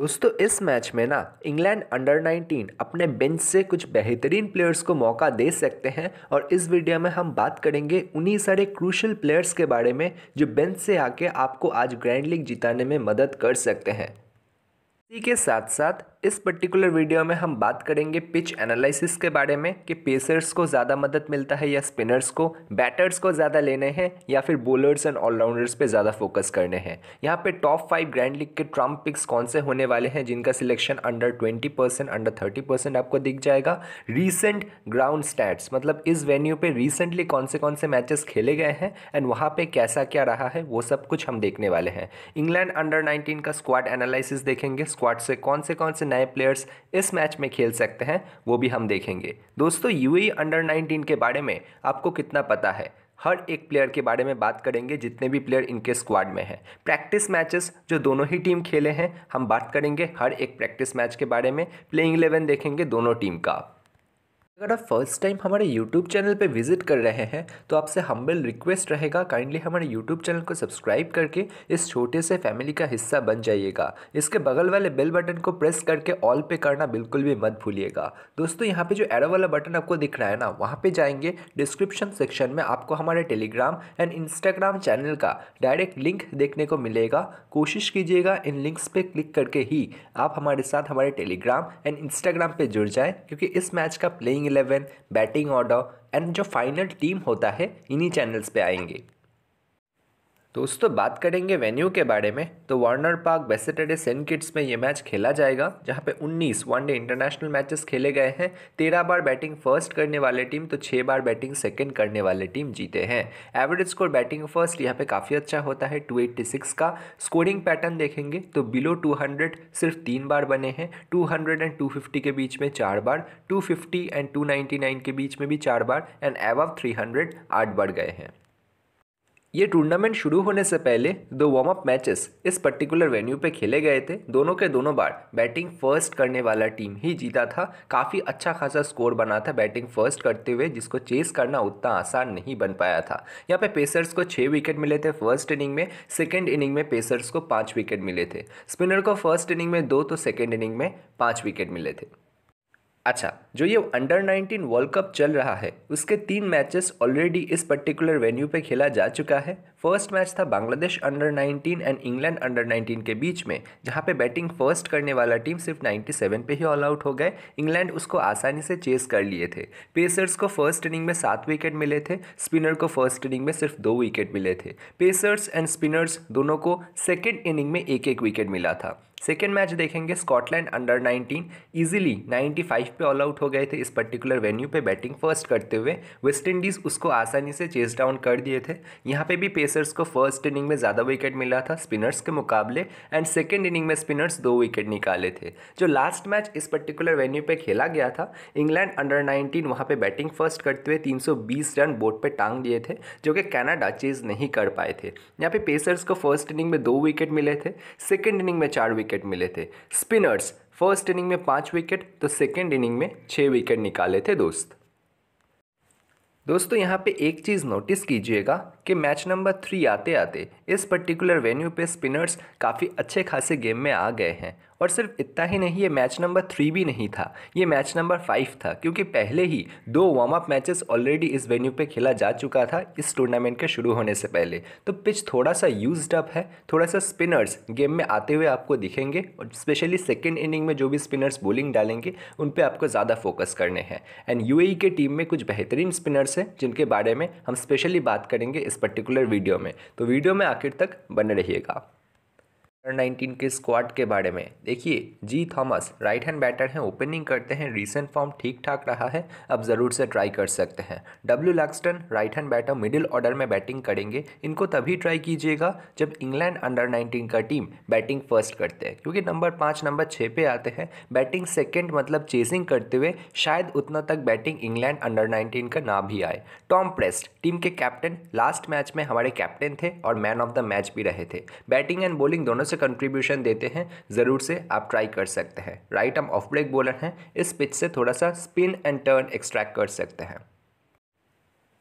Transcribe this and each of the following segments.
दोस्तों इस मैच में ना इंग्लैंड अंडर 19 अपने बेंच से कुछ बेहतरीन प्लेयर्स को मौका दे सकते हैं और इस वीडियो में हम बात करेंगे उन्हीं सारे क्रूशल प्लेयर्स के बारे में जो बेंच से आके आपको आज ग्रैंड लीग जिताने में मदद कर सकते हैं इसी के साथ साथ इस पर्टिकुलर वीडियो में हम बात करेंगे पिच एनालिसिस के बारे में कि पेसर्स को ज़्यादा मदद मिलता है या स्पिनर्स को बैटर्स को ज़्यादा लेने हैं या फिर बॉलर्स एंड ऑलराउंडर्स पे ज़्यादा फोकस करने हैं यहाँ पे टॉप फाइव ग्रैंड लीग के ट्रम्प पिक्स कौन से होने वाले हैं जिनका selection under twenty percent under thirty percent आपको दिख जाएगा रिसेंट ग्राउंड स्टैट्स मतलब इस वेन्यू पर रिसेंटली कौन से कौन से मैचेस खेले गए हैं एंड वहाँ पर कैसा क्या रहा है वो सब कुछ हम देखने वाले हैं इंग्लैंड अंडर नाइनटीन का स्क्वाड एनालिसिस देखेंगे स्क्वाड से कौन से कौन से नए प्लेयर्स इस मैच में खेल सकते हैं वो भी हम देखेंगे दोस्तों यू अंडर 19 के बारे में आपको कितना पता है हर एक प्लेयर के बारे में बात करेंगे जितने भी प्लेयर इनके स्क्वाड में हैं प्रैक्टिस मैचेस जो दोनों ही टीम खेले हैं हम बात करेंगे हर एक प्रैक्टिस मैच के बारे में प्लेइंग इलेवन देखेंगे दोनों टीम का अगर आप फर्स्ट टाइम हमारे यूट्यूब चैनल पे विजिट कर रहे हैं तो आपसे हम्बल रिक्वेस्ट रहेगा काइंडली हमारे यूट्यूब चैनल को सब्सक्राइब करके इस छोटे से फैमिली का हिस्सा बन जाइएगा इसके बगल वाले बेल बटन को प्रेस करके ऑल पे करना बिल्कुल भी मत भूलिएगा दोस्तों यहाँ पे जो एरो वाला बटन आपको दिख रहा है ना वहाँ पर जाएंगे डिस्क्रिप्शन सेक्शन में आपको हमारे टेलीग्राम एंड इंस्टाग्राम चैनल का डायरेक्ट लिंक देखने को मिलेगा कोशिश कीजिएगा इन लिंक्स पर क्लिक करके ही आप हमारे साथ हमारे टेलीग्राम एंड इंस्टाग्राम पर जुड़ जाएँ क्योंकि इस मैच का playing eleven batting order and जो फाइनल टीम होता है इन्हीं चैनल्स पे आएंगे दोस्तों तो बात करेंगे वेन्यू के बारे में तो Warner Park Basseterre saint Kitts में ये मैच खेला जाएगा जहां पे 19 वनडे इंटरनेशनल मैचेस खेले गए हैं तेरह बार बैटिंग फर्स्ट करने वाले टीम तो छः बार बैटिंग सेकंड करने वाले टीम जीते हैं एवरेज स्कोर बैटिंग फर्स्ट यहां पे काफ़ी अच्छा होता है टू का स्कोरिंग पैटर्न देखेंगे तो बिलो टू सिर्फ तीन बार बने हैं टू एंड टू के बीच में चार बार टू एंड टू के बीच में भी चार बार एंड एवव थ्री आठ बार गए हैं ये टूर्नामेंट शुरू होने से पहले दो वार्म अप मैचेस इस पर्टिकुलर वेन्यू पे खेले गए थे दोनों के दोनों बार बैटिंग फर्स्ट करने वाला टीम ही जीता था काफ़ी अच्छा खासा स्कोर बना था बैटिंग फर्स्ट करते हुए जिसको चेस करना उतना आसान नहीं बन पाया था यहाँ पे पेसर्स को छः विकेट मिले थे फर्स्ट इनिंग में सेकेंड इनिंग में पेसर्स को पाँच विकेट मिले थे स्पिनर को फर्स्ट इनिंग में दो तो सेकेंड इनिंग में पाँच विकेट मिले थे अच्छा जो ये अंडर 19 वर्ल्ड कप चल रहा है उसके तीन मैचेस ऑलरेडी इस पर्टिकुलर वेन्यू पे खेला जा चुका है फर्स्ट मैच था Bangladesh under 19 and England under 19 के बीच में जहां पे बैटिंग फर्स्ट करने वाला टीम सिर्फ 97 पे ही ऑल आउट हो गए इंग्लैंड उसको आसानी से चेस कर लिए थे पेसर्स को फर्स्ट इनिंग में सात विकेट मिले थे स्पिनर को फर्स्ट इनिंग में सिर्फ दो विकेट मिले थे पेसर्स एंड स्पिनर्स दोनों को सेकेंड इनिंग में एक एक विकेट मिला था सेकेंड मैच देखेंगे स्कॉटलैंड अंडर 19 इजीली 95 पे ऑल आउट हो गए थे इस पर्टिकुलर वेन्यू पे बैटिंग फर्स्ट करते हुए वेस्टइंडीज़ उसको आसानी से चेस डाउन कर दिए थे यहाँ पे भी पेस पेसर्स को फर्स्ट इनिंग में ज़्यादा विकेट मिला था स्पिनर्स के मुकाबले एंड सेकेंड इनिंग में स्पिनर्स दो विकेट निकाले थे जो लास्ट मैच इस पर्टिकुलर वेन्यू पे खेला गया था इंग्लैंड अंडर 19 वहाँ पे बैटिंग फर्स्ट करते हुए 320 रन बोर्ड पे टांग दिए थे जो कि कैनाडा चेज़ नहीं कर पाए थे यहाँ पे पेसर्स को फर्स्ट इनिंग में दो विकेट मिले थे सेकेंड इनिंग में चार विकेट मिले थे स्पिनर्स फर्स्ट इनिंग में पाँच विकेट तो सेकेंड इनिंग में छः विकेट निकाले थे दोस्त दोस्तों यहाँ पे एक चीज़ नोटिस कीजिएगा कि मैच नंबर थ्री आते आते इस पर्टिकुलर वेन्यू पे स्पिनर्स काफ़ी अच्छे खासे गेम में आ गए हैं और सिर्फ इतना ही नहीं ये मैच नंबर थ्री भी नहीं था ये मैच नंबर फाइव था क्योंकि पहले ही दो वार्म अप मैचेस ऑलरेडी इस वेन्यू पे खेला जा चुका था इस टूर्नामेंट के शुरू होने से पहले तो पिच थोड़ा सा यूज अप है थोड़ा सा स्पिनर्स गेम में आते हुए आपको दिखेंगे और स्पेशली सेकेंड इनिंग में जो भी स्पिनर्स बॉलिंग डालेंगे उन पर आपको ज़्यादा फोकस करने हैं एंड यू e के टीम में कुछ बेहतरीन स्पिनर्स हैं जिनके बारे में हम स्पेशली बात करेंगे इस पर्टिकुलर वीडियो में तो वीडियो में आखिर तक बने रहिएगा अंडर नाइनटीन के स्क्वाड के बारे में देखिए G Thomas right hand batter हैं ओपनिंग करते हैं रीसेंट फॉर्म ठीक ठाक रहा है अब ज़रूर से ट्राई कर सकते हैं W Laxton right hand batter middle order में बैटिंग करेंगे इनको तभी ट्राई कीजिएगा जब इंग्लैंड अंडर नाइनटीन का टीम बैटिंग फर्स्ट करते हैं क्योंकि नंबर पाँच नंबर छः पे आते हैं बैटिंग सेकेंड मतलब चेजिंग करते हुए शायद उतना तक बैटिंग इंग्लैंड अंडर नाइनटीन का ना भी आए टॉम प्रेस्ट टीम के कैप्टन लास्ट मैच में हमारे कैप्टन थे और मैन ऑफ द मैच भी रहे थे बैटिंग एंड बॉलिंग दोनों से कंट्रीब्यूशन देते हैं ज़रूर से आप ट्राई कर सकते हैं राइट हम ऑफ ब्रेक बोलर हैं इस पिच से थोड़ा सा स्पिन एंड टर्न एक्सट्रैक्ट कर सकते हैं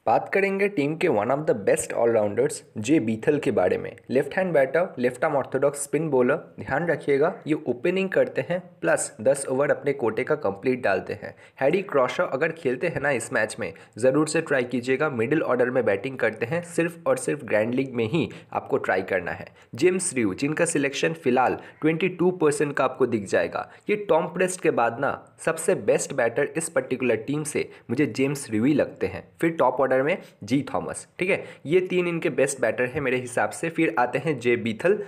बात करेंगे टीम के one of the best allrounders J Bethell के बारे में left hand batter left arm orthodox spin bowler ध्यान रखिएगा ये ओपनिंग करते हैं प्लस 10 ओवर अपने कोटे का कंप्लीट डालते हैं हैरी क्रॉशर अगर खेलते हैं ना इस मैच में ज़रूर से ट्राई कीजिएगा मिडिल ऑर्डर में बैटिंग करते हैं सिर्फ और सिर्फ ग्रैंड लीग में ही आपको ट्राई करना है जेम्स रिव जिनका सिलेक्शन फिलहाल ट्वेंटी का आपको दिख जाएगा ये टॉम प्रेस्ट के बाद ना सबसे बेस्ट बैटर इस पर्टिकुलर टीम से मुझे जेम्स ही लगते हैं फिर टॉप ऑर्डर बैटर में जी थॉमस ठीक है ये तीन इनके बेस्ट बैटर हैं मेरे हिसाब से फिर आते हैं जे बीथल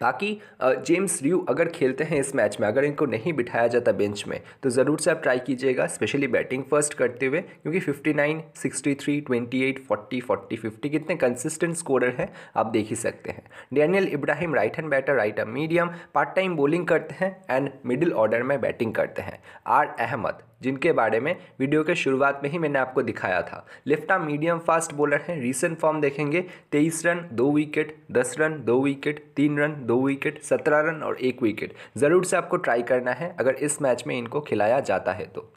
बाकी जेम्स रियू अगर खेलते हैं इस मैच में अगर इनको नहीं बिठाया जाता बेंच में तो ज़रूर से आप ट्राई कीजिएगा स्पेशली बैटिंग फर्स्ट करते हुए क्योंकि 59, 63, 28, 40, 40, 50 कितने कंसिस्टेंट स्कोरर हैं आप देख ही सकते हैं Daniel Ibrahim right hand batter right hand medium part time bowling करते हैं एंड मिडिल ऑर्डर में बैटिंग करते हैं आर अहमद जिनके बारे में वीडियो के शुरुआत में ही मैंने आपको दिखाया था लेफ्टा मीडियम फास्ट बॉलर हैं रिसेंट फॉर्म देखेंगे तेईस रन दो विकेट दस रन दो विकेट तीन रन दो विकेट सत्रह रन और एक विकेट ज़रूर से आपको ट्राई करना है अगर इस मैच में इनको खिलाया जाता है तो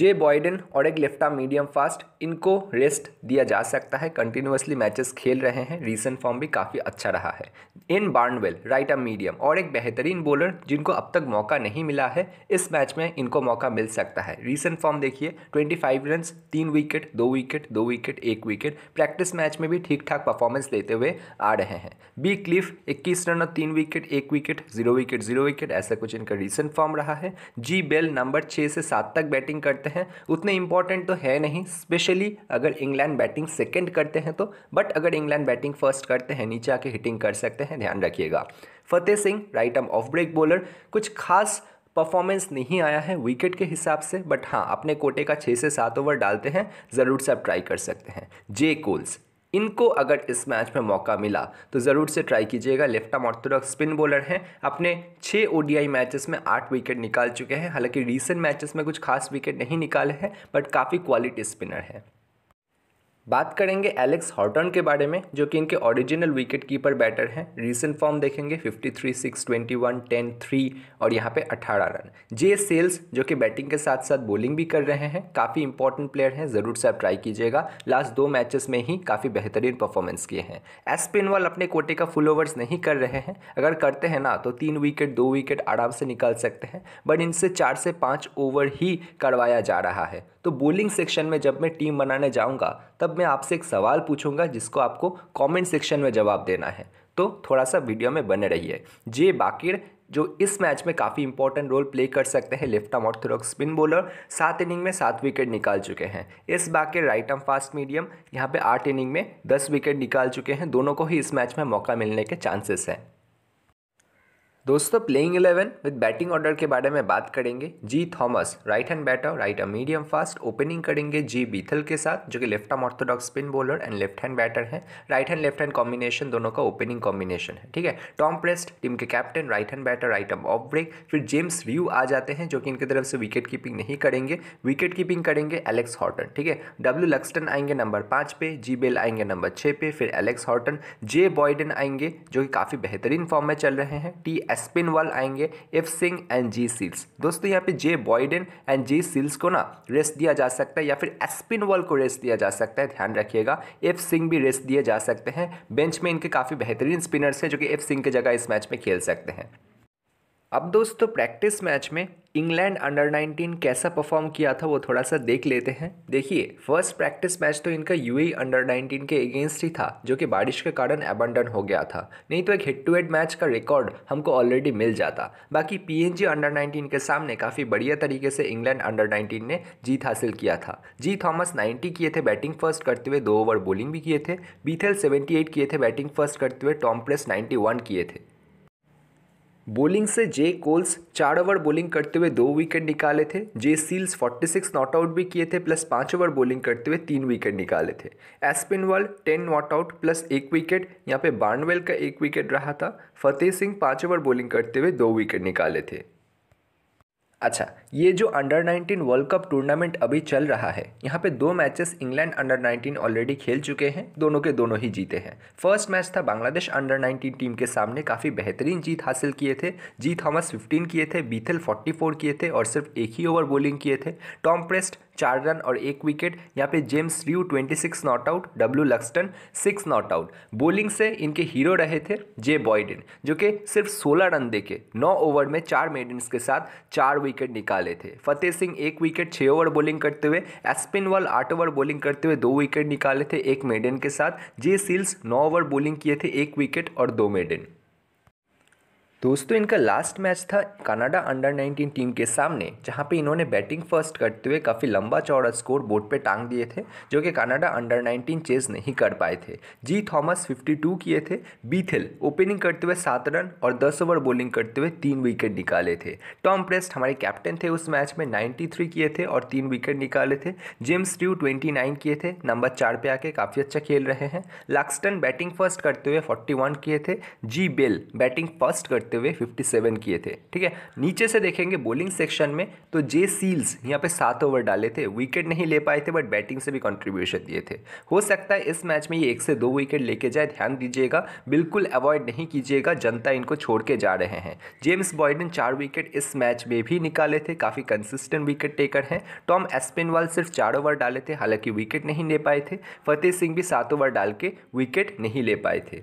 जे बॉयडन और एक लेफ्टा मीडियम फास्ट इनको रेस्ट दिया जा सकता है कंटिन्यूसली मैचेस खेल रहे हैं रीसेंट फॉर्म भी काफ़ी अच्छा रहा है इन बार्नवेल राइट अ मीडियम और एक बेहतरीन बॉलर जिनको अब तक मौका नहीं मिला है इस मैच में इनको मौका मिल सकता है रीसेंट फॉर्म देखिए 25 रन तीन विकेट दो विकेट दो विकेट एक विकेट प्रैक्टिस मैच में भी ठीक ठाक परफॉर्मेंस लेते हुए आ रहे हैं बी क्लिफ इक्कीस रन और तीन विकेट एक wicket zero wicket zero wicket ऐसा कुछ इनका रीसेंट फॉर्म रहा है जी बेल नंबर छः से सात तक बैटिंग करते करते हैं उतने इंपॉर्टेंट तो है नहीं स्पेशली अगर इंग्लैंड बैटिंग सेकेंड करते हैं तो बट अगर इंग्लैंड बैटिंग फर्स्ट करते हैं नीचे आके हिटिंग कर सकते हैं ध्यान रखिएगा Fateh Singh right arm off break bowler कुछ खास परफॉर्मेंस नहीं आया है विकेट के हिसाब से बट हाँ अपने कोटे का छः से सात ओवर डालते हैं ज़रूर से आप ट्राई कर सकते हैं जे कोल्स इनको अगर इस मैच में मौका मिला तो ज़रूर से ट्राई कीजिएगा left arm orthodox spin bowler हैं अपने छः ओ मैचेस में आठ विकेट निकाल चुके हैं हालांकि रिसेंट मैचेस में कुछ खास विकेट नहीं निकाले हैं बट काफ़ी क्वालिटी स्पिनर हैं बात करेंगे एलेक्स हॉर्टन के बारे में जो कि इनके ओरिजिनल विकेट कीपर बैटर हैं रीसेंट फॉर्म देखेंगे 53, 6, 21, 10, 3 और यहाँ पे 18 रन जे सेल्स जो कि बैटिंग के साथ साथ बॉलिंग भी कर रहे हैं काफ़ी इंपॉर्टेंट प्लेयर हैं ज़रूर से आप ट्राई कीजिएगा लास्ट दो मैचेस में ही काफ़ी बेहतरीन परफॉर्मेंस किए हैं एस पिनवाल अपने कोटे का फुल ओवर्स नहीं कर रहे हैं अगर करते हैं ना तो तीन विकेट दो विकेट आराम से निकाल सकते हैं बट इनसे चार से पाँच ओवर ही करवाया जा रहा है तो बॉलिंग सेक्शन में जब मैं टीम बनाने जाऊँगा तब अब मैं आपसे एक सवाल पूछूंगा जिसको आपको कमेंट सेक्शन में जवाब देना है तो थोड़ा सा वीडियो में बने रहिए जे बाकिर जो इस मैच में काफ़ी इंपॉर्टेंट रोल प्ले कर सकते हैं left arm orthodox spin bowler सात इनिंग में सात विकेट निकाल चुके हैं इस बाकी राइट आर्म फास्ट मीडियम यहां पे आठ इनिंग में दस विकेट निकाल चुके हैं दोनों को ही इस मैच में मौका मिलने के चांसेस हैं दोस्तों playing eleven with batting order के बारे में बात करेंगे G Thomas right hand batter right uh medium fast opening करेंगे जी बीथल के साथ जो कि left arm orthodox spin bowler and left hand batter है right hand left hand combination दोनों का ओपनिंग कॉम्बिनेशन है ठीक है टॉम प्रेस्ट टीम के captain right hand batter right arm off break फिर जेम्स रियू आ जाते हैं जो कि इनकी तरफ से विकेट कीपिंग नहीं करेंगे विकेट कीपिंग करेंगे एलेक्स हॉटन ठीक है डब्ल्यू लक्सटन आएंगे नंबर पाँच पे जी बेल आएंगे नंबर छः पे फिर एलेक्स हॉटन जे बॉयडन आएंगे जो कि काफ़ी बेहतरीन फॉर्म में चल रहे हैं टी एस्पिन वाल आएंगे F Singh and G Seals दोस्तों यहाँ पे जे बॉयडन एंड जी सील्स को ना रेस्ट दिया जा सकता है या फिर एस्पिन वाल को रेस्ट दिया जा सकता है ध्यान रखिएगा एफ सिंह भी रेस्ट दिए जा सकते हैं बेंच में इनके काफ़ी बेहतरीन स्पिनर्स हैं जो कि एफ सिंह की जगह इस मैच में खेल सकते हैं अब दोस्तों प्रैक्टिस मैच में इंग्लैंड अंडर 19 कैसा परफॉर्म किया था वो थोड़ा सा देख लेते हैं देखिए फर्स्ट प्रैक्टिस मैच तो इनका यूएई अंडर 19 के अगेंस्ट ही था जो कि बारिश के कारण एबंडन हो गया था नहीं तो एक हेड टू हेड मैच का रिकॉर्ड हमको ऑलरेडी मिल जाता बाकी पीएनजी अंडर 19 के सामने काफ़ी बढ़िया तरीके से इंग्लैंड अंडर नाइनटीन ने जीत हासिल किया था जी थॉमस नाइन्टी किए थे बैटिंग फर्स्ट करते हुए दो ओवर बॉलिंग भी किए थे बीथेल सेवेंटी किए थे बैटिंग फर्स्ट करते हुए टॉम प्रेस नाइन्टी किए थे बॉलिंग से जे कोल्स चार ओवर बॉलिंग करते हुए दो विकेट निकाले थे जे सील्स 46 नॉट आउट भी किए थे प्लस पाँच ओवर बॉलिंग करते हुए तीन विकेट निकाले थे Aspinwall ten not out plus एक विकेट यहाँ पे बार्नवेल का एक विकेट रहा था फतेह सिंह पाँच ओवर बॉलिंग करते हुए दो विकेट निकाले थे अच्छा ये जो अंडर 19 वर्ल्ड कप टूर्नामेंट अभी चल रहा है यहाँ पे दो मैचेस इंग्लैंड अंडर 19 ऑलरेडी खेल चुके हैं दोनों के दोनों ही जीते हैं फर्स्ट मैच था बांग्लादेश अंडर 19 टीम के सामने काफ़ी बेहतरीन जीत हासिल किए थे जी थॉमस 15 किए थे बीथल 44 किए थे और सिर्फ एक ही ओवर बॉलिंग किए थे टॉम प्रेस्ट चार रन और एक विकेट यहाँ पे James Rew 26 not out W Laxton 6 not out bowling से इनके हीरो रहे थे जे बॉयडिन जो कि सिर्फ 16 रन देके 9 ओवर में चार मेडन्स के साथ चार विकेट निकाल डाले थे फतेह सिंह एक विकेट छः ओवर बॉलिंग करते हुए एस्पिनवाल आठ ओवर बॉलिंग करते हुए दो विकेट निकाले थे एक मेडन के साथ जे सिल्स नौ ओवर बॉलिंग किए थे एक विकेट और दो मेडन दोस्तों इनका लास्ट मैच था कनाडा अंडर 19 टीम के सामने जहां पे इन्होंने बैटिंग फर्स्ट करते हुए काफ़ी लंबा चौड़ा स्कोर बोर्ड पे टांग दिए थे जो कि कनाडा अंडर 19 चेज नहीं कर पाए थे जी थॉमस 52 किए थे बीथिल ओपनिंग करते हुए सात रन और दस ओवर बॉलिंग करते हुए तीन विकेट निकाले थे टॉम प्रेस्ट हमारे कैप्टन थे उस मैच में नाइन्टी किए थे और तीन विकेट निकाले थे जेम्स ट्यू ट्वेंटी किए थे नंबर चार पे आके काफ़ी अच्छा खेल रहे हैं लक्सटन बैटिंग फर्स्ट करते हुए फोर्टी किए थे जी बेल बैटिंग फर्स्ट करते करते हुए 57 किए थे ठीक है नीचे से देखेंगे बॉलिंग सेक्शन में तो जे सील्स यहाँ पे सात ओवर डाले थे विकेट नहीं ले पाए थे बट बैटिंग से भी कंट्रीब्यूशन दिए थे हो सकता है इस मैच में ये एक से दो विकेट लेके जाए ध्यान दीजिएगा बिल्कुल अवॉइड नहीं कीजिएगा जनता इनको छोड़ के जा रहे हैं जेम्स बॉयडन चार विकेट इस मैच में भी निकाले थे काफ़ी कंसिस्टेंट विकेट टेकर हैं टॉम एस्पिनवाल सिर्फ चार ओवर डाले थे हालांकि विकेट नहीं ले पाए थे फतेह सिंह भी सात ओवर डाल के विकेट नहीं ले पाए थे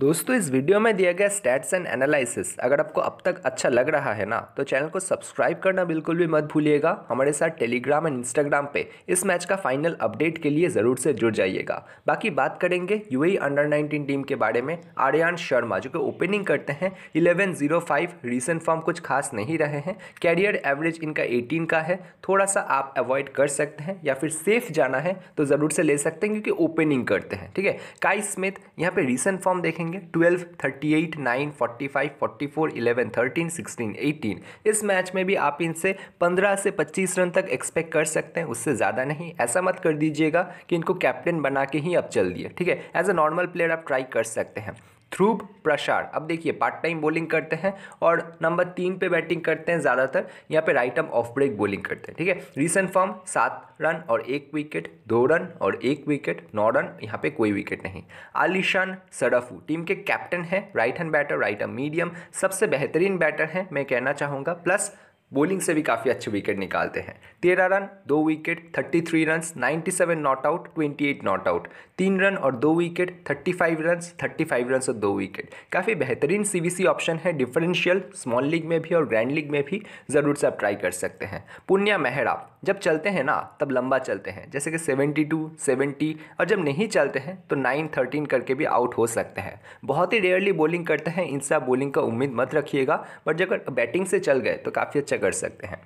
दोस्तों इस वीडियो में दिया गया स्टैट्स एंड एनालिसिस अगर आपको अब तक अच्छा लग रहा है ना तो चैनल को सब्सक्राइब करना बिल्कुल भी मत भूलिएगा हमारे साथ टेलीग्राम एंड इंस्टाग्राम पे इस मैच का फाइनल अपडेट के लिए ज़रूर से जुड़ जाइएगा बाकी बात करेंगे यूएई अंडर 19 टीम के बारे में आर्यन शर्मा जो कि ओपनिंग करते हैं eleven zero five recent form कुछ खास नहीं रहे हैं कैरियर एवरेज इनका एटीन का है थोड़ा सा आप अवॉइड कर सकते हैं या फिर सेफ जाना है तो ज़रूर से ले सकते हैं क्योंकि ओपनिंग करते हैं ठीक है काई स्मिथ यहाँ पर रिसेंट फॉर्म देखेंगे करेंगे twelve thirty eight nine forty five forty four eleven thirteen sixteen eighteen इस मैच में भी आप इनसे पंद्रह से पच्चीस रन तक एक्सपेक्ट कर सकते हैं उससे ज़्यादा नहीं ऐसा मत कर दीजिएगा कि इनको कैप्टन बना के ही अब चल दिए ठीक है एज अ नॉर्मल प्लेयर आप ट्राई कर सकते हैं ध्रुव प्रसार अब देखिए पार्ट टाइम बॉलिंग करते हैं और नंबर तीन पे बैटिंग करते हैं ज़्यादातर यहाँ पे right arm off break bowling करते हैं ठीक है रिसेंट फॉर्म सात रन और एक विकेट दो रन और एक विकेट नौ रन यहाँ पे कोई विकेट नहीं आलिशान सडफू टीम के कैप्टन है right hand batter right arm medium सबसे बेहतरीन बैटर हैं मैं कहना चाहूँगा प्लस बॉलिंग से भी काफ़ी अच्छे विकेट निकालते हैं तेरह रन दो wicket thirty three run ninety seven not out twenty eight not out तीन रन और दो wicket thirty five run thirty five run और दो विकेट काफ़ी बेहतरीन सी ऑप्शन है डिफरेंशियल स्मॉल लीग में भी और ग्रैंड लीग में भी ज़रूर से आप ट्राई कर सकते हैं पुण्या मेहरा जब चलते हैं ना तब लंबा चलते हैं जैसे कि 72, 70 और जब नहीं चलते हैं तो 9, 13 करके भी आउट हो सकते हैं बहुत ही रेयरली बॉलिंग करते हैं इनसे आप बॉलिंग का उम्मीद मत रखिएगा बट जब बैटिंग से चल गए तो काफ़ी अच्छा कर सकते हैं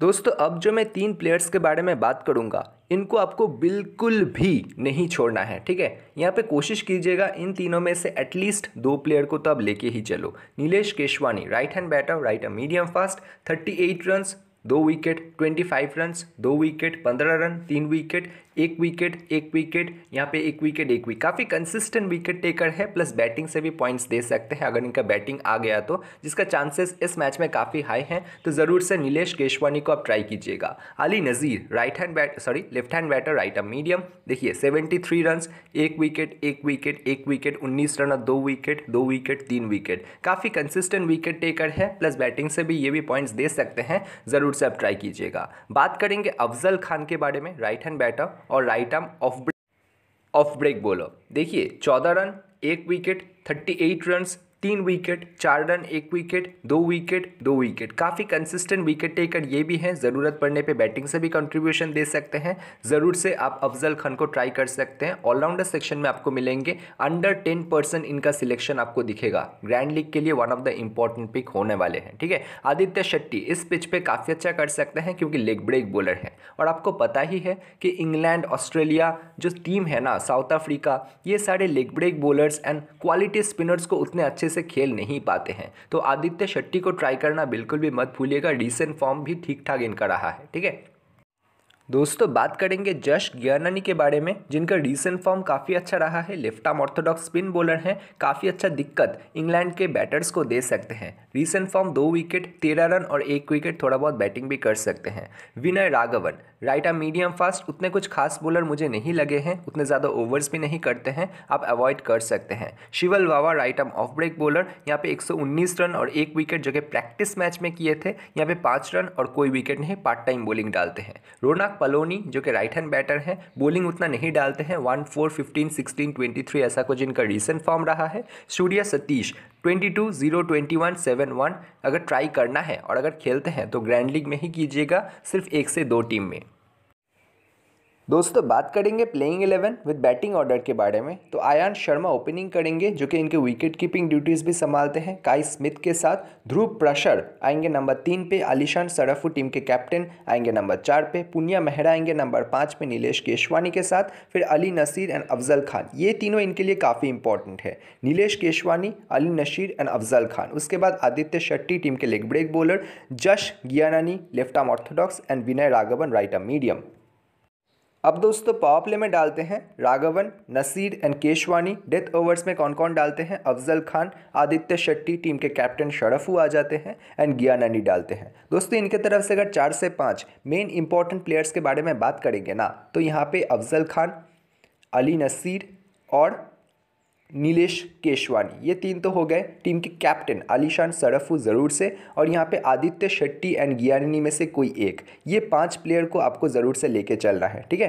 दोस्तों अब जो मैं तीन प्लेयर्स के बारे में बात करूंगा इनको आपको बिल्कुल भी नहीं छोड़ना है ठीक है यहाँ पे कोशिश कीजिएगा इन तीनों में से एटलीस्ट दो प्लेयर को तो आप लेके ही चलो Nilesh Keswani right hand batter right medium fast 38 runs दो विकेट ट्वेंटी फाइव रन दो विकेट पंद्रह रन तीन विकेट एक विकेट एक विकेट यहाँ पे एक विकेट एक विकेट काफ़ी कंसिस्टेंट विकेट टेकर है प्लस बैटिंग से भी पॉइंट्स दे सकते हैं अगर इनका बैटिंग आ गया तो जिसका चांसेस इस मैच में काफ़ी हाई हैं तो ज़रूर से नीलेश केशवानी को आप ट्राई कीजिएगा Ali Naseer right hand bat sorry left hand batter right arm medium देखिए सेवेंटी थ्री रन एक विकेट एक विकेट एक विकेट उन्नीस रन और दो विकेट दो विकेट तीन विकेट काफ़ी कंसिस्टेंट विकेट टेकर है प्लस बैटिंग से भी ये भी पॉइंट्स दे सकते हैं ज़रूर से आप ट्राई कीजिएगा बात करेंगे अफजल खान के बारे में राइट हैंड बैटर और right arm off break off break bowler देखिए चौदह रन एक विकेट थर्टी एट रन्स तीन विकेट चार रन एक विकेट दो विकेट दो विकेट काफ़ी कंसिस्टेंट विकेट टेकर ये भी हैं ज़रूरत पड़ने पे बैटिंग से भी कंट्रीब्यूशन दे सकते हैं ज़रूर से आप अफजल खान को ट्राई कर सकते हैं ऑलराउंडर सेक्शन में आपको मिलेंगे अंडर टेन परसेंट इनका सिलेक्शन आपको दिखेगा ग्रैंड लीग के लिए one of the important pick होने वाले हैं ठीक है आदित्य शेट्टी इस पिच पर काफ़ी अच्छा कर सकते हैं क्योंकि लेग ब्रेक बॉलर हैं और आपको पता ही है कि इंग्लैंड ऑस्ट्रेलिया जो टीम है ना साउथ अफ्रीका ये सारे leg break bowlers and quality spinners को उतने अच्छे से खेल नहीं पाते हैं तो आदित्य शेट्टी को ट्राई करना बिल्कुल भी मत भूलिएगा रिसेंट फॉर्म भी ठीक ठाक इनका रहा है ठीक है दोस्तों बात करेंगे जश ज्ञानानी के बारे में जिनका रिसेंट फॉर्म काफ़ी अच्छा रहा है left arm orthodox spin bowler हैं काफ़ी अच्छा दिक्कत इंग्लैंड के बैटर्स को दे सकते हैं रिसेंट फॉर्म दो विकेट तेरह रन और एक विकेट थोड़ा बहुत बैटिंग भी कर सकते हैं Vinay Raghavan right arm medium fast उतने कुछ खास बॉलर मुझे नहीं लगे हैं उतने ज़्यादा ओवर्स भी नहीं करते हैं आप अवॉइड कर सकते हैं शिवल वावा right arm off break bowler यहाँ पे 119 रन और एक विकेट जो कि प्रैक्टिस मैच में किए थे यहाँ पे पाँच रन और कोई विकेट नहीं पार्ट टाइम बॉलिंग डालते हैं रोनाक पलोनी जो कि राइट हैंड बैटर हैं बॉलिंग उतना नहीं डालते हैं one four fifteen sixteen twenty three ऐसा कुछ इनका रिसेंट फॉर्म रहा है Surya Satish twenty two zero twenty one seven one अगर ट्राई करना है और अगर खेलते हैं तो ग्रैंड लीग में ही कीजिएगा सिर्फ एक से दो टीम में दोस्तों बात करेंगे playing eleven with batting order के बारे में तो आयान शर्मा ओपनिंग करेंगे जो कि इनके विकेट कीपिंग ड्यूटीज़ भी संभालते हैं काई स्मिथ के साथ ध्रुव प्रशर आएंगे नंबर तीन पे आलिशान सराफू टीम के कैप्टन आएंगे नंबर चार पे पुनिया मेहरा आएंगे नंबर पाँच पे नीलेश केशवानी के साथ फिर अली नसीर एंड अफजल खान ये तीनों इनके लिए काफ़ी इंपॉर्टेंट है नीलेश केशवानी अली नशीर एंड अफजल खान उसके बाद आदित्य शेट्टी टीम के leg break bowler Jash Giyanani left arm orthodox and Vinay Raghavan right arm medium अब दोस्तों पावर प्ले में डालते हैं Raghavan Naseer and Keshwani death overs में कौन कौन डालते हैं अफजल खान आदित्य शेट्टी टीम के कैप्टन शरफू आ जाते हैं एंड नानी डालते हैं दोस्तों इनके तरफ से अगर चार से पाँच मेन इंपॉर्टेंट प्लेयर्स के बारे में बात करेंगे ना तो यहाँ पे अफजल खान अली नसीर और नीलेश केशवानी ये तीन तो हो गए टीम के कैप्टन आलिशान सरफू ज़रूर से और यहाँ पे आदित्य शेट्टी एंड गियानी में से कोई एक ये पांच प्लेयर को आपको ज़रूर से लेके चलना है ठीक है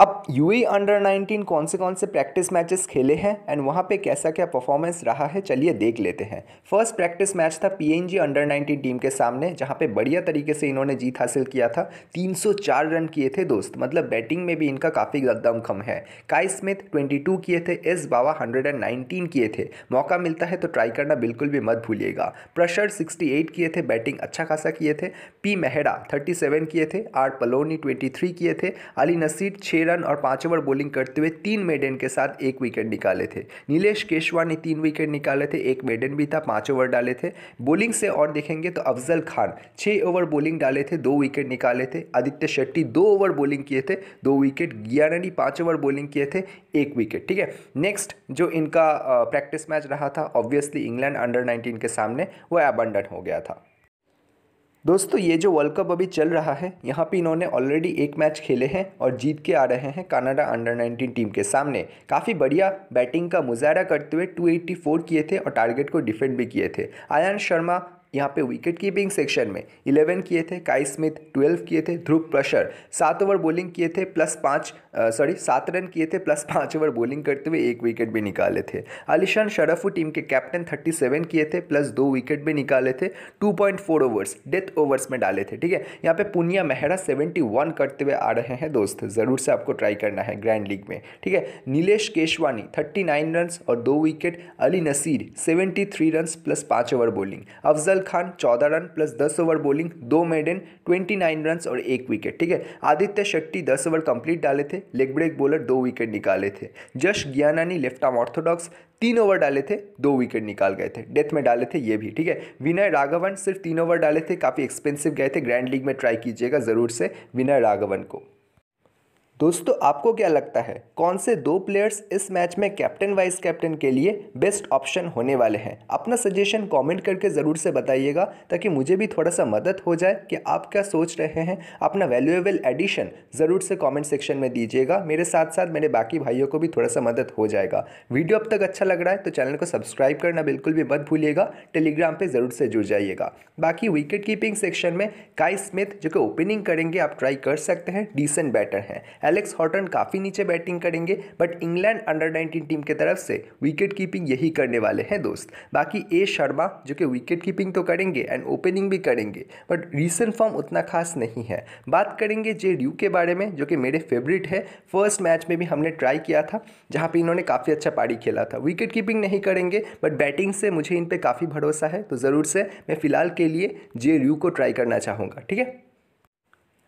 अब यू अंडर 19 कौन से कौन से प्रैक्टिस मैचेस खेले हैं एंड वहाँ पे कैसा क्या परफॉर्मेंस रहा है चलिए देख लेते हैं फर्स्ट प्रैक्टिस मैच था पीएनजी अंडर 19 टीम के सामने जहाँ पे बढ़िया तरीके से इन्होंने जीत हासिल किया था 304 रन किए थे दोस्त मतलब बैटिंग में भी इनका काफ़ी कम है काई स्मिथ ट्वेंटी किए थे एस बाबा हंड्रेड किए थे मौका मिलता है तो ट्राई करना बिल्कुल भी मत भूलिएगा प्रशर सिक्सटी किए थे बैटिंग अच्छा खासा किए थे पी मेहरा थर्टी किए थे आर पलोनी ट्वेंटी किए थे अली नसीर छः रन और पाँच ओवर बॉलिंग करते हुए तीन मेडन के साथ एक विकेट निकाले थे नीलेश केशवा ने तीन विकेट निकाले थे एक मेडन भी था पाँच ओवर डाले थे बॉलिंग से और देखेंगे तो अफजल खान छः ओवर बॉलिंग डाले थे दो विकेट निकाले थे आदित्य शेट्टी दो ओवर बॉलिंग किए थे दो विकेट गियानी पाँच ओवर बॉलिंग किए थे एक विकेट ठीक है नेक्स्ट जो इनका प्रैक्टिस मैच रहा था ऑब्वियसली इंग्लैंड अंडर नाइनटीन के सामने वो एबंडन हो गया था दोस्तों ये जो वर्ल्ड कप अभी चल रहा है यहाँ पे इन्होंने ऑलरेडी एक मैच खेले हैं और जीत के आ रहे हैं कनाडा अंडर 19 टीम के सामने काफ़ी बढ़िया बैटिंग का मुजाहरा करते हुए 284 किए थे और टारगेट को डिफेंड भी किए थे आयान शर्मा यहाँ पे विकेट कीपिंग सेक्शन में 11 किए थे काई स्मिथ 12 किए थे ध्रुव प्रशर सात ओवर बॉलिंग किए थे प्लस पाँच सॉरी सात रन किए थे प्लस पाँच ओवर बॉलिंग करते हुए एक विकेट भी निकाले थे आलिशान शरफू टीम के कैप्टन थर्टी सेवन किए थे प्लस दो विकेट भी निकाले थे two point four overs death overs में डाले थे ठीक है यहाँ पे पुनिया मेहरा सेवेंटी वन करते हुए आ रहे हैं दोस्त ज़रूर से आपको ट्राई करना है ग्रैंड लीग में ठीक है Nilesh Keshwani thirty nine run और दो wicket Ali Naseer seventy three run plus पाँच ओवर बॉलिंग अफजल खान चौदह रन प्लस दस ओवर बॉलिंग दो मेडन ट्वेंटी नाइन रन और एक विकेट ठीक है आदित्य शेट्टी दस ओवर कंप्लीट डाले थे लेग ब्रेक बॉलर दो विकेट निकाले थे Jash Gyanani left arm orthodox तीन ओवर डाले थे दो विकेट निकाल गए थे डेथ में डाले थे ये भी ठीक है विनय राघवन सिर्फ तीन ओवर डाले थे काफ़ी एक्सपेंसिव गए थे ग्रैंड लीग में ट्राई कीजिएगा ज़रूर से विनय राघवन को दोस्तों आपको क्या लगता है कौन से दो प्लेयर्स इस मैच में कैप्टन वाइस कैप्टन के लिए बेस्ट ऑप्शन होने वाले हैं अपना सजेशन कमेंट करके ज़रूर से बताइएगा ताकि मुझे भी थोड़ा सा मदद हो जाए कि आप क्या सोच रहे हैं अपना वैल्यूएबल एडिशन ज़रूर से कमेंट सेक्शन में दीजिएगा मेरे साथ साथ मेरे बाकी भाइयों को भी थोड़ा सा मदद हो जाएगा वीडियो अब तक अच्छा लग रहा है तो चैनल को सब्सक्राइब करना बिल्कुल भी मत भूलिएगा टेलीग्राम पर ज़रूर से जुड़ जाइएगा बाकी विकेट कीपिंग सेक्शन में काई स्मिथ जो कि ओपनिंग करेंगे आप ट्राई कर सकते हैं डिसेंट बैटर हैं एलेक्स हॉटन काफ़ी नीचे बैटिंग करेंगे बट इंग्लैंड अंडर 19 टीम की तरफ से विकेट कीपिंग यही करने वाले हैं दोस्त बाकी ए शर्मा जो कि विकेट कीपिंग तो करेंगे एंड ओपनिंग भी करेंगे बट रिसेंट फॉर्म उतना खास नहीं है बात करेंगे जे ड्यू के बारे में जो कि मेरे फेवरेट है फर्स्ट मैच में भी हमने ट्राई किया था जहाँ पर इन्होंने काफ़ी अच्छा पारी खेला था विकेट कीपिंग नहीं करेंगे बट बैटिंग से मुझे इन पर काफ़ी भरोसा है तो ज़रूर से मैं फ़िलहाल के लिए जे ड्यू को ट्राई करना चाहूँगा ठीक है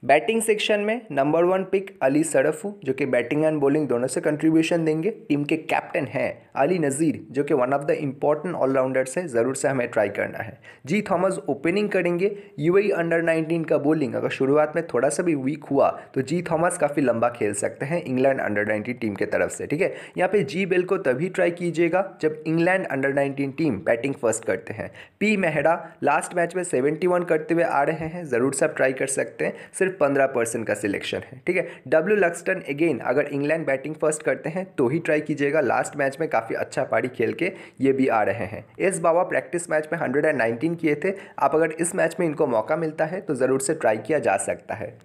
बैटिंग सेक्शन में number one pick Ali Sharafu जो कि बैटिंग एंड बॉलिंग दोनों से कंट्रीब्यूशन देंगे टीम के कैप्टन हैं अली नज़ीर जो कि one of the important allrounders हैं ज़रूर से हमें ट्राई करना है जी थॉमस ओपनिंग करेंगे यूएई अंडर 19 का बॉलिंग अगर शुरुआत में थोड़ा सा भी वीक हुआ तो जी थॉमस काफ़ी लंबा खेल सकते हैं इंग्लैंड अंडर नाइनटीन टीम के तरफ से ठीक है यहाँ पर जी बेल को तभी ट्राई कीजिएगा जब England under nineteen team batting first करते हैं पी मेहरा लास्ट मैच में सेवेंटी करते हुए आ रहे हैं ज़रूर से आप ट्राई कर सकते हैं सिर्फ पंद्रह परसेंट का सिलेक्शन है ठीक है डब्ल्यू लक्सटन अगेन अगर इंग्लैंड बैटिंग फर्स्ट करते हैं तो ही ट्राई कीजिएगा लास्ट मैच में काफ़ी अच्छा पारी खेल के ये भी आ रहे हैं एस बाबा प्रैक्टिस मैच में हंड्रेड किए थे आप अगर इस मैच में इनको मौका मिलता है तो ज़रूर से ट्राई किया जा सकता है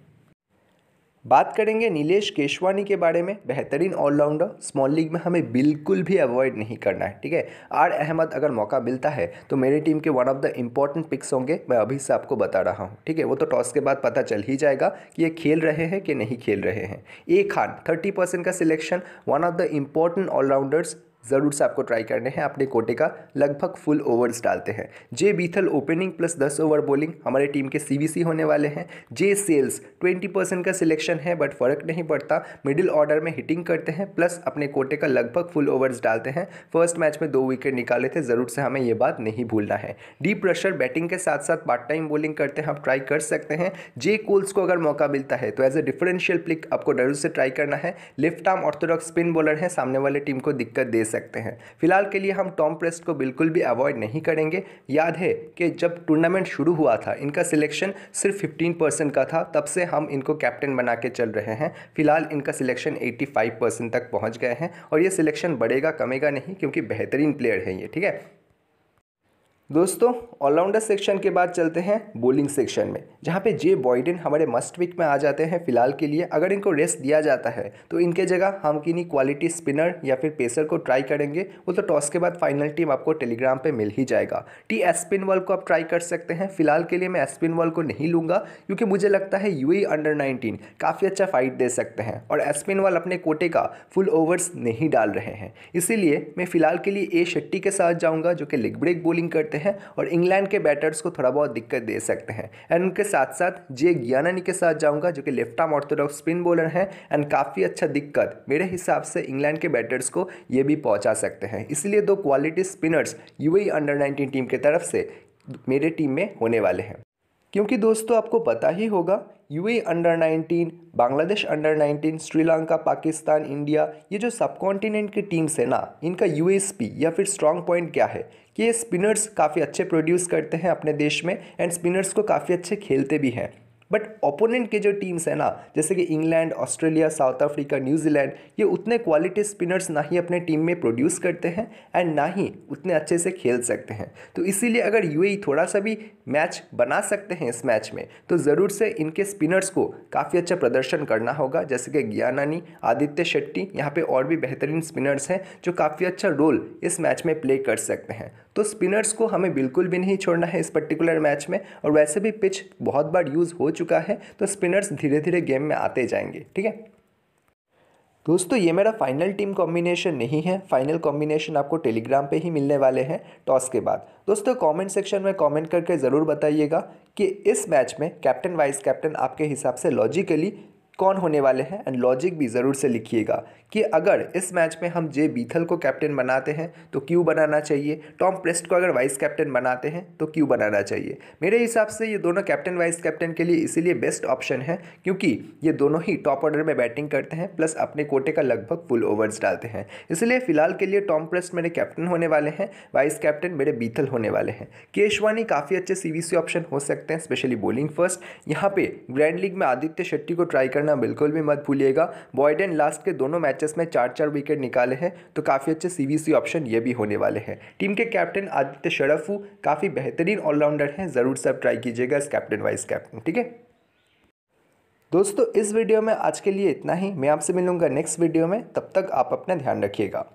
बात करेंगे नीलेश केशवानी के बारे में बेहतरीन ऑलराउंडर स्मॉल लीग में हमें बिल्कुल भी अवॉइड नहीं करना है ठीक है आर अहमद अगर मौका मिलता है तो मेरी टीम के one of the important picks होंगे मैं अभी से आपको बता रहा हूँ ठीक है वो तो टॉस के बाद पता चल ही जाएगा कि ये खेल रहे हैं कि नहीं खेल रहे हैं ए खान थर्टी परसेंट का selection one of the important allrounders ज़रूर से आपको ट्राई करने हैं अपने कोटे का लगभग फुल ओवर्स डालते हैं जे बीथल ओपनिंग प्लस दस ओवर बॉलिंग हमारे टीम के सीवीसी होने वाले हैं जे सेल्स ट्वेंटी परसेंट का सिलेक्शन है बट फर्क नहीं पड़ता मिडिल ऑर्डर में हिटिंग करते हैं प्लस अपने कोटे का लगभग फुल ओवर्स डालते हैं फर्स्ट मैच में दो विकेट निकाले थे ज़रूर से हमें ये बात नहीं भूलना है डीप प्रेशर बैटिंग के साथ साथ पार्ट टाइम बॉलिंग करते हैं आप ट्राई कर सकते हैं जे कोल्स को अगर मौका मिलता है तो एज ए डिफरेंशियल प्लिक आपको जरूर से ट्राई करना है left arm orthodox spin bowler हैं सामने वाले टीम को दिक्कत दे सकते सकते हैं फिलहाल के लिए हम टॉम प्रेस्ट को बिल्कुल भी अवॉइड नहीं करेंगे याद है कि जब टूर्नामेंट शुरू हुआ था इनका सिलेक्शन सिर्फ फिफ्टीन परसेंट का था तब से हम इनको कैप्टन बना के चल रहे हैं फिलहाल इनका सिलेक्शन एट्टी फाइव परसेंट तक पहुँच गए हैं और ये सिलेक्शन बढ़ेगा कमेगा नहीं क्योंकि बेहतरीन प्लेयर है ये ठीक है दोस्तों ऑलराउंडर सेक्शन के बाद चलते हैं बॉलिंग सेक्शन में जहाँ पे जे बॉयडन हमारे मस्ट विक में आ जाते हैं फिलहाल के लिए अगर इनको रेस्ट दिया जाता है तो इनके जगह हम किन्हीं क्वालिटी स्पिनर या फिर पेसर को ट्राई करेंगे वो तो टॉस के बाद फाइनल टीम आपको टेलीग्राम पे मिल ही जाएगा टी एस्पिन वर्ल्ड को आप ट्राई कर सकते हैं फिलहाल के लिए मैं एस्पिन वर्ल्ड को नहीं लूँगा क्योंकि मुझे लगता है यू अंडर नाइनटीन काफ़ी अच्छा फाइट दे सकते हैं और एस्पिन वॉल अपने कोटे का फुल ओवर्स नहीं डाल रहे हैं इसीलिए मैं फिलहाल के लिए ए शेट्टी के साथ जाऊँगा जो कि लेग ब्रेक बॉलिंग करते सकते हैं और इंग्लैंड के बैटर्स को थोड़ा बहुत दिक्कत दे सकते हैं एंड उनके साथ साथ जे ज्ञानानी के साथ जाऊंगा जो कि left arm orthodox spin bowler हैं एंड काफ़ी अच्छा दिक्कत मेरे हिसाब से इंग्लैंड के बैटर्स को ये भी पहुँचा सकते हैं इसलिए दो quality spinners U under nineteen team की तरफ से मेरे टीम में होने वाले हैं क्योंकि दोस्तों आपको पता ही होगा U under 19, Bangladesh under 19, Sri Lanka Pakistan India ये जो सब कॉन्टिनेंट की टीम्स है ना इनका यूएसपी e या फिर स्ट्रॉन्ग पॉइंट क्या है कि ये स्पिनर्स काफ़ी अच्छे प्रोड्यूस करते हैं अपने देश में एंड स्पिनर्स को काफ़ी अच्छे खेलते भी हैं बट ओपोनेंट के जो टीम्स हैं ना जैसे कि England Australia South Africa New Zealand ये उतने क्वालिटी स्पिनर्स ना ही अपने टीम में प्रोड्यूस करते हैं एंड ना ही उतने अच्छे से खेल सकते हैं तो इसीलिए अगर यू e थोड़ा सा भी मैच बना सकते हैं इस मैच में तो ज़रूर से इनके स्पिनर्स को काफ़ी अच्छा प्रदर्शन करना होगा जैसे कि ज्ञानानी आदित्य शेट्टी यहाँ पर और भी बेहतरीन स्पिनर्स हैं जो काफ़ी अच्छा रोल इस मैच में प्ले कर सकते हैं तो स्पिनर्स को हमें बिल्कुल भी नहीं छोड़ना है इस पर्टिकुलर मैच में और वैसे भी पिच बहुत बार यूज़ हो चुका है तो स्पिनर्स धीरे धीरे गेम में आते जाएंगे ठीक है दोस्तों ये मेरा फाइनल टीम कॉम्बिनेशन नहीं है फाइनल कॉम्बिनेशन आपको टेलीग्राम पे ही मिलने वाले हैं टॉस के बाद दोस्तों कमेंट सेक्शन में कमेंट करके ज़रूर बताइएगा कि इस मैच में कैप्टन वाइस कैप्टन आपके हिसाब से लॉजिकली कौन होने वाले हैं एंड लॉजिक भी ज़रूर से लिखिएगा कि अगर इस मैच में हम जे बीथल को कैप्टन बनाते हैं तो क्यों बनाना चाहिए टॉम प्रेस्ट को अगर वाइस कैप्टन बनाते हैं तो क्यों बनाना चाहिए मेरे हिसाब से ये दोनों कैप्टन वाइस कैप्टन के लिए इसीलिए बेस्ट ऑप्शन है क्योंकि ये दोनों ही टॉप ऑर्डर में बैटिंग करते हैं प्लस अपने कोटे का लगभग फुल ओवर्स डालते हैं इसलिए फिलहाल के लिए टॉम प्रेस्ट मेरे कैप्टन होने वाले हैं वाइस कैप्टन मेरे बीथल होने वाले हैं केशवानी काफ़ी अच्छे सी ऑप्शन हो सकते हैं स्पेशली बॉलिंग फर्स्ट यहाँ पर ग्रैंड लीग में आदित्य शेट्टी को ट्राई करना बिल्कुल भी मत भूलिएगा बॉयडन लास्ट के दोनों मैच मैचेस में चार चार विकेट निकाले हैं तो काफ़ी अच्छे सीवीसी ऑप्शन ये भी होने वाले हैं टीम के कैप्टन आदित्य शरफू काफ़ी बेहतरीन ऑलराउंडर हैं ज़रूर सब ट्राई कीजिएगा इस कैप्टन वाइस कैप्टन ठीक है दोस्तों इस वीडियो में आज के लिए इतना ही मैं आपसे मिलूंगा नेक्स्ट वीडियो में तब तक आप अपना ध्यान रखिएगा